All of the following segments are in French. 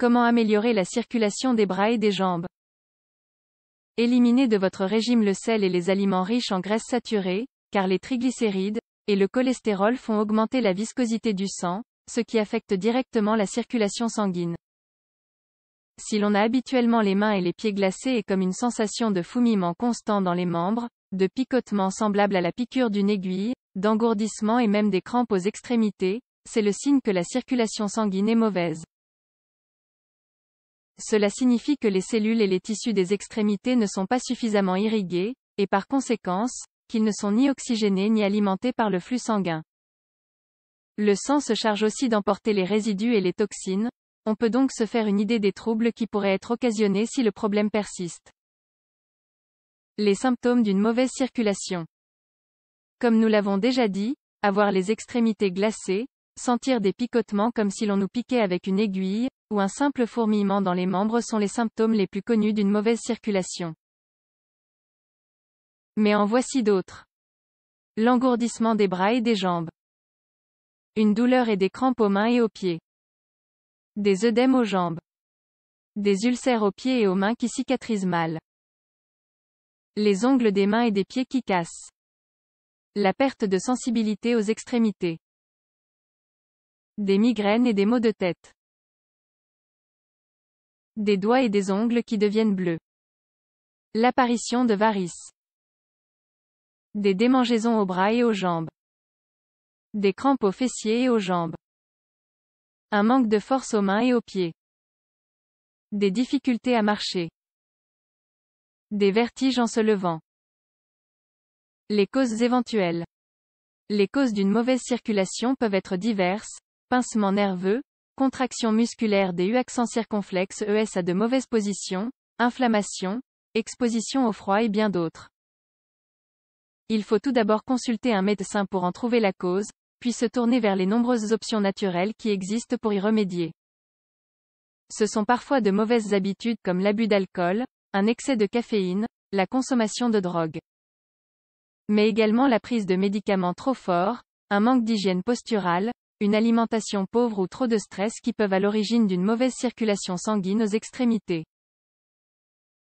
Comment améliorer la circulation des bras et des jambes Éliminez de votre régime le sel et les aliments riches en graisses saturées, car les triglycérides et le cholestérol font augmenter la viscosité du sang, ce qui affecte directement la circulation sanguine. Si l'on a habituellement les mains et les pieds glacés et comme une sensation de fourmillement constant dans les membres, de picotement semblable à la piqûre d'une aiguille, d'engourdissement et même des crampes aux extrémités, c'est le signe que la circulation sanguine est mauvaise. Cela signifie que les cellules et les tissus des extrémités ne sont pas suffisamment irrigués, et par conséquence, qu'ils ne sont ni oxygénés ni alimentés par le flux sanguin. Le sang se charge aussi d'emporter les résidus et les toxines, on peut donc se faire une idée des troubles qui pourraient être occasionnés si le problème persiste. Les symptômes d'une mauvaise circulation. Comme nous l'avons déjà dit, avoir les extrémités glacées, Sentir des picotements comme si l'on nous piquait avec une aiguille, ou un simple fourmillement dans les membres sont les symptômes les plus connus d'une mauvaise circulation. Mais en voici d'autres. L'engourdissement des bras et des jambes. Une douleur et des crampes aux mains et aux pieds. Des œdèmes aux jambes. Des ulcères aux pieds et aux mains qui cicatrisent mal. Les ongles des mains et des pieds qui cassent. La perte de sensibilité aux extrémités. Des migraines et des maux de tête. Des doigts et des ongles qui deviennent bleus. L'apparition de varices. Des démangeaisons aux bras et aux jambes. Des crampes aux fessiers et aux jambes. Un manque de force aux mains et aux pieds. Des difficultés à marcher. Des vertiges en se levant. Les causes éventuelles. Les causes d'une mauvaise circulation peuvent être diverses, pincement nerveux, contraction musculaire des U-accents circonflexes ES à de mauvaises positions, inflammation, exposition au froid et bien d'autres. Il faut tout d'abord consulter un médecin pour en trouver la cause, puis se tourner vers les nombreuses options naturelles qui existent pour y remédier. Ce sont parfois de mauvaises habitudes comme l'abus d'alcool, un excès de caféine, la consommation de drogue. Mais également la prise de médicaments trop forts, un manque d'hygiène posturale, une alimentation pauvre ou trop de stress qui peuvent à l'origine d'une mauvaise circulation sanguine aux extrémités.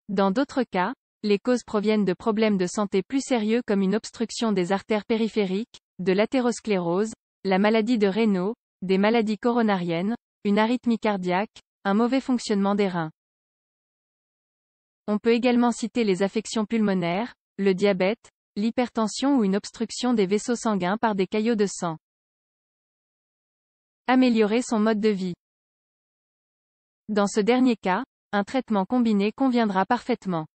Dans d'autres cas, les causes proviennent de problèmes de santé plus sérieux comme une obstruction des artères périphériques, de l'athérosclérose, la maladie de Raynaud, des maladies coronariennes, une arythmie cardiaque, un mauvais fonctionnement des reins. On peut également citer les affections pulmonaires, le diabète, l'hypertension ou une obstruction des vaisseaux sanguins par des caillots de sang. Améliorer son mode de vie. Dans ce dernier cas, un traitement combiné conviendra parfaitement.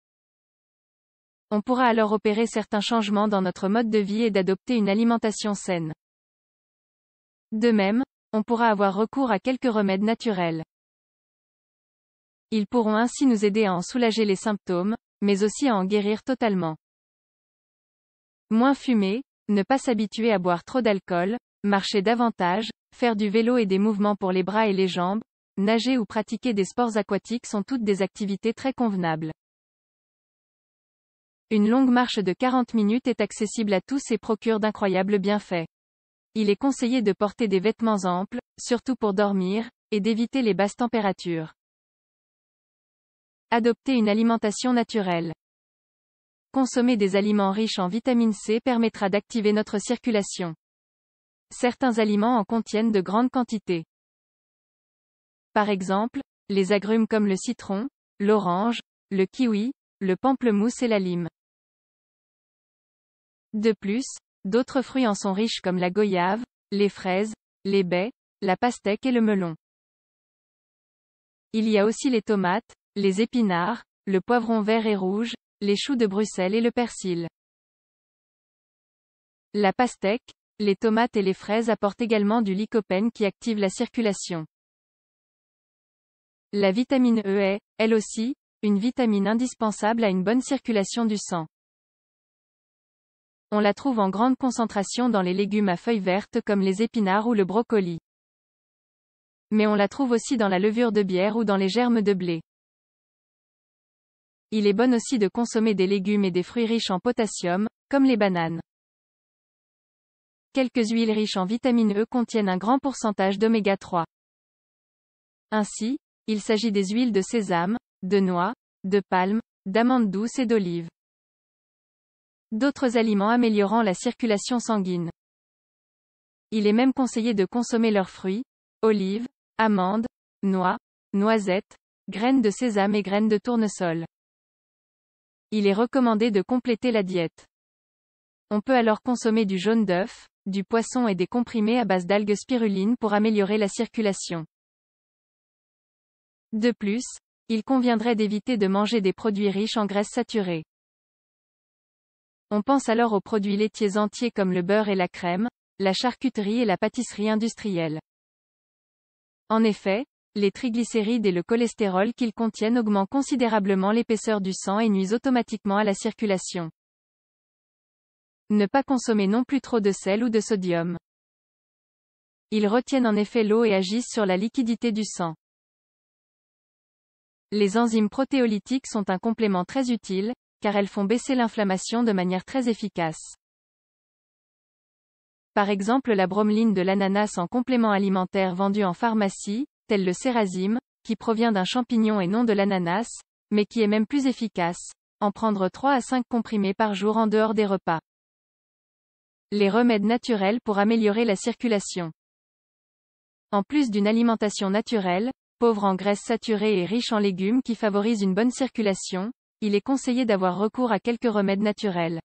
On pourra alors opérer certains changements dans notre mode de vie et d'adopter une alimentation saine. De même, on pourra avoir recours à quelques remèdes naturels. Ils pourront ainsi nous aider à en soulager les symptômes, mais aussi à en guérir totalement. Moins fumer, ne pas s'habituer à boire trop d'alcool, marcher davantage, faire du vélo et des mouvements pour les bras et les jambes, nager ou pratiquer des sports aquatiques sont toutes des activités très convenables. Une longue marche de 40 minutes est accessible à tous et procure d'incroyables bienfaits. Il est conseillé de porter des vêtements amples, surtout pour dormir, et d'éviter les basses températures. Adopter une alimentation naturelle. Consommer des aliments riches en vitamine C permettra d'activer notre circulation certains aliments en contiennent de grandes quantités. Par exemple, les agrumes comme le citron, l'orange, le kiwi, le pamplemousse et la lime. De plus, d'autres fruits en sont riches comme la goyave, les fraises, les baies, la pastèque et le melon. Il y a aussi les tomates, les épinards, le poivron vert et rouge, les choux de Bruxelles et le persil. La pastèque, les tomates et les fraises apportent également du lycopène qui active la circulation. La vitamine E est, elle aussi, une vitamine indispensable à une bonne circulation du sang. On la trouve en grande concentration dans les légumes à feuilles vertes comme les épinards ou le brocoli. Mais on la trouve aussi dans la levure de bière ou dans les germes de blé. Il est bon aussi de consommer des légumes et des fruits riches en potassium, comme les bananes. Quelques huiles riches en vitamine E contiennent un grand pourcentage d'oméga 3. Ainsi, il s'agit des huiles de sésame, de noix, de palme, d'amande douce et d'olive. D'autres aliments améliorant la circulation sanguine. Il est même conseillé de consommer leurs fruits, olives, amandes, noix, noisettes, graines de sésame et graines de tournesol. Il est recommandé de compléter la diète. On peut alors consommer du jaune d'œuf, du poisson et des comprimés à base d'algues spiruline pour améliorer la circulation. De plus, il conviendrait d'éviter de manger des produits riches en graisses saturées. On pense alors aux produits laitiers entiers comme le beurre et la crème, la charcuterie et la pâtisserie industrielle. En effet, les triglycérides et le cholestérol qu'ils contiennent augmentent considérablement l'épaisseur du sang et nuisent automatiquement à la circulation. Ne pas consommer non plus trop de sel ou de sodium. Ils retiennent en effet l'eau et agissent sur la liquidité du sang. Les enzymes protéolytiques sont un complément très utile, car elles font baisser l'inflammation de manière très efficace. Par exemple la bromeline de l'ananas en complément alimentaire vendu en pharmacie, tel le sérazime, qui provient d'un champignon et non de l'ananas, mais qui est même plus efficace, en prendre 3 à 5 comprimés par jour en dehors des repas. Les remèdes naturels pour améliorer la circulation. En plus d'une alimentation naturelle, pauvre en graisses saturées et riche en légumes qui favorisent une bonne circulation, il est conseillé d'avoir recours à quelques remèdes naturels.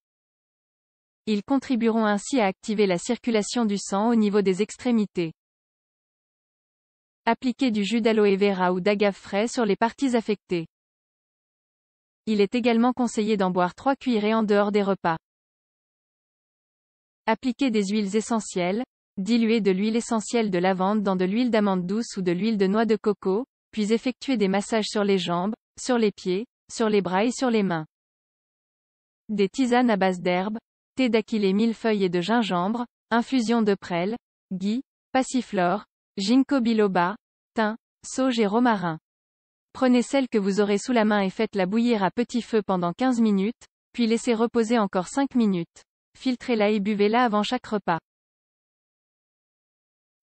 Ils contribueront ainsi à activer la circulation du sang au niveau des extrémités. Appliquer du jus d'aloe vera ou d'agave frais sur les parties affectées. Il est également conseillé d'en boire trois cuillerées en dehors des repas. Appliquez des huiles essentielles, diluez de l'huile essentielle de lavande dans de l'huile d'amande douce ou de l'huile de noix de coco, puis effectuez des massages sur les jambes, sur les pieds, sur les bras et sur les mains. Des tisanes à base d'herbes, thé mille millefeuille et de gingembre, infusion de prêle, gui, passiflore, ginkgo biloba, thym, sauge et romarin. Prenez celle que vous aurez sous la main et faites-la bouillir à petit feu pendant 15 minutes, puis laissez reposer encore 5 minutes filtrez-la et buvez-la avant chaque repas.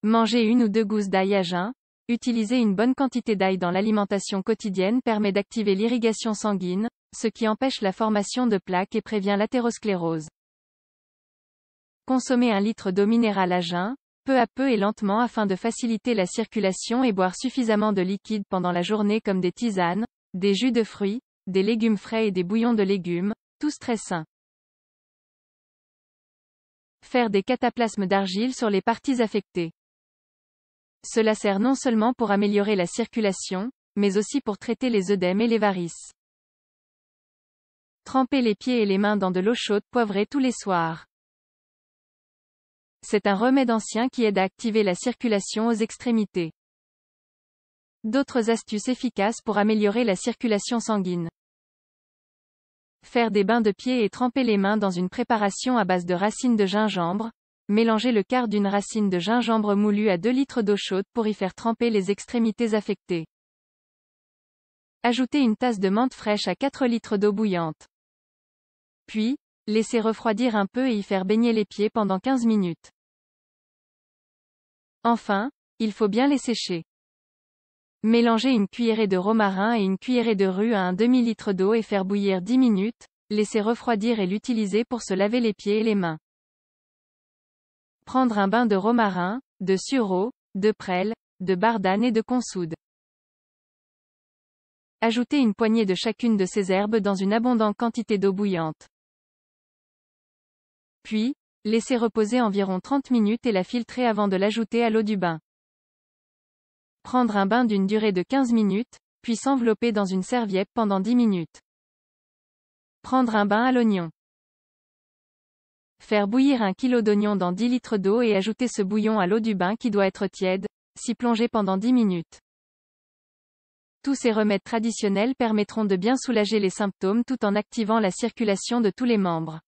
Manger une ou deux gousses d'ail à jeun. Utiliser une bonne quantité d'ail dans l'alimentation quotidienne permet d'activer l'irrigation sanguine, ce qui empêche la formation de plaques et prévient l'athérosclérose. Consommez un litre d'eau minérale à jeun, peu à peu et lentement afin de faciliter la circulation et boire suffisamment de liquide pendant la journée comme des tisanes, des jus de fruits, des légumes frais et des bouillons de légumes, tous très sains faire des cataplasmes d'argile sur les parties affectées. Cela sert non seulement pour améliorer la circulation, mais aussi pour traiter les œdèmes et les varices. Tremper les pieds et les mains dans de l'eau chaude poivrée tous les soirs. C'est un remède ancien qui aide à activer la circulation aux extrémités. D'autres astuces efficaces pour améliorer la circulation sanguine. Faire des bains de pieds et tremper les mains dans une préparation à base de racines de gingembre. Mélanger le quart d'une racine de gingembre moulu à 2 litres d'eau chaude pour y faire tremper les extrémités affectées. Ajoutez une tasse de menthe fraîche à 4 litres d'eau bouillante. Puis, laissez refroidir un peu et y faire baigner les pieds pendant 15 minutes. Enfin, il faut bien les sécher. Mélanger une cuillerée de romarin et une cuillerée de rue à un demi-litre d'eau et faire bouillir 10 minutes, laisser refroidir et l'utiliser pour se laver les pieds et les mains. Prendre un bain de romarin, de sureau, de prêle, de bardane et de consoude. Ajouter une poignée de chacune de ces herbes dans une abondante quantité d'eau bouillante. Puis, laissez reposer environ 30 minutes et la filtrer avant de l'ajouter à l'eau du bain. Prendre un bain d'une durée de 15 minutes, puis s'envelopper dans une serviette pendant 10 minutes. Prendre un bain à l'oignon. Faire bouillir un kilo d'oignon dans 10 litres d'eau et ajouter ce bouillon à l'eau du bain qui doit être tiède, s'y plonger pendant 10 minutes. Tous ces remèdes traditionnels permettront de bien soulager les symptômes tout en activant la circulation de tous les membres.